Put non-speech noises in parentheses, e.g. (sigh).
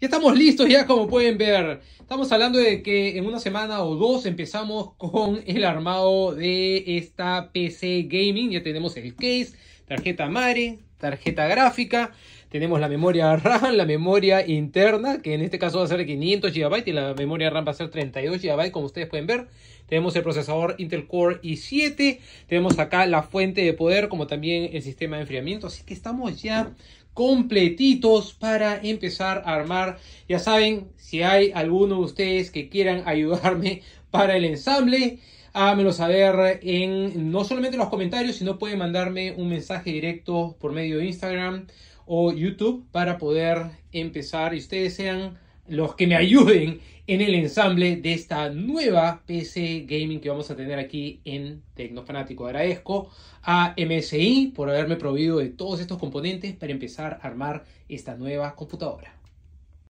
Ya estamos listos ya como pueden ver. Estamos hablando de que en una semana o dos empezamos con el armado de esta PC Gaming. Ya tenemos el case, tarjeta madre, tarjeta gráfica, tenemos la memoria RAM, la memoria interna, que en este caso va a ser de 500 GB y la memoria RAM va a ser 32 GB, como ustedes pueden ver. Tenemos el procesador Intel Core i7, tenemos acá la fuente de poder, como también el sistema de enfriamiento, así que estamos ya completitos para empezar a armar. Ya saben, si hay alguno de ustedes que quieran (laughs) ayudarme para el ensamble, Hámelo saber en no solamente en los comentarios, sino pueden mandarme un mensaje directo por medio de Instagram o YouTube para poder empezar y ustedes sean los que me ayuden en el ensamble de esta nueva PC Gaming que vamos a tener aquí en Tecnofanático. Agradezco a MSI por haberme proveído de todos estos componentes para empezar a armar esta nueva computadora.